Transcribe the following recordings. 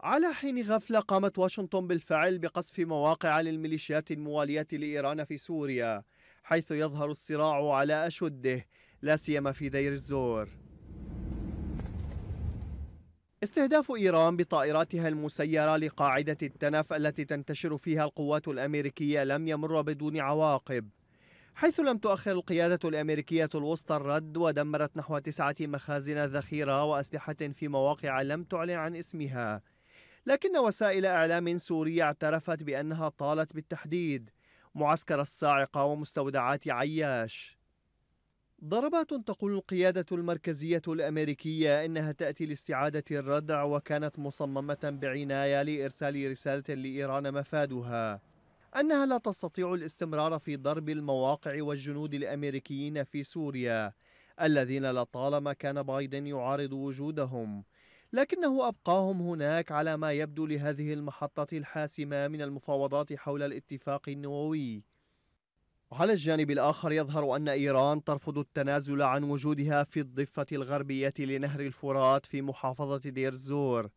على حين غفلة قامت واشنطن بالفعل بقصف مواقع للميليشيات الموالية لإيران في سوريا حيث يظهر الصراع على أشده لا سيما في دير الزور استهداف إيران بطائراتها المسيرة لقاعدة التنف التي تنتشر فيها القوات الأمريكية لم يمر بدون عواقب حيث لم تؤخر القيادة الأمريكية الوسطى الرد ودمرت نحو تسعة مخازن ذخيرة وأسلحة في مواقع لم تعلن عن اسمها لكن وسائل إعلام سورية اعترفت بأنها طالت بالتحديد معسكر الصاعقة ومستودعات عياش ضربات تقول القيادة المركزية الأمريكية إنها تأتي لاستعادة الردع وكانت مصممة بعناية لإرسال رسالة لإيران مفادها أنها لا تستطيع الاستمرار في ضرب المواقع والجنود الأمريكيين في سوريا الذين لطالما كان بايدن يعارض وجودهم لكنه أبقاهم هناك على ما يبدو لهذه المحطة الحاسمة من المفاوضات حول الاتفاق النووي وعلى الجانب الآخر يظهر أن إيران ترفض التنازل عن وجودها في الضفة الغربية لنهر الفرات في محافظة دير الزور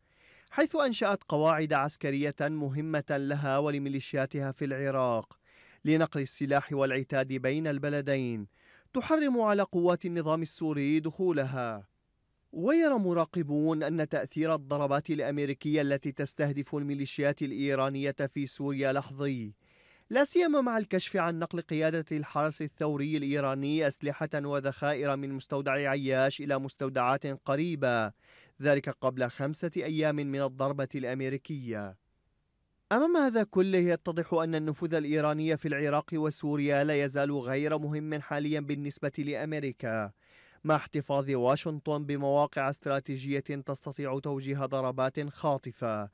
حيث أنشأت قواعد عسكرية مهمة لها ولميليشياتها في العراق لنقل السلاح والعتاد بين البلدين تحرم على قوات النظام السوري دخولها ويرى مراقبون أن تأثير الضربات الأمريكية التي تستهدف الميليشيات الإيرانية في سوريا لحظي لا سيما مع الكشف عن نقل قيادة الحرس الثوري الإيراني أسلحة وذخائر من مستودع عياش إلى مستودعات قريبة ذلك قبل خمسة أيام من الضربة الأمريكية أمام هذا كله يتضح أن النفوذ الإيراني في العراق وسوريا لا يزال غير مهم حاليا بالنسبة لأمريكا مع احتفاظ واشنطن بمواقع استراتيجية تستطيع توجيه ضربات خاطفة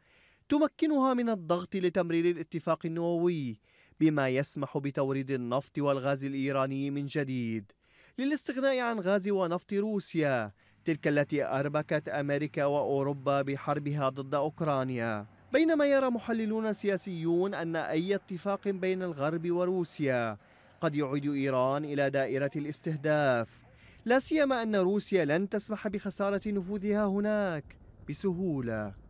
تمكنها من الضغط لتمرير الاتفاق النووي بما يسمح بتوريد النفط والغاز الإيراني من جديد للاستغناء عن غاز ونفط روسيا تلك التي أربكت أمريكا وأوروبا بحربها ضد أوكرانيا بينما يرى محللون سياسيون أن أي اتفاق بين الغرب وروسيا قد يعيد إيران إلى دائرة الاستهداف لا سيما أن روسيا لن تسمح بخسارة نفوذها هناك بسهولة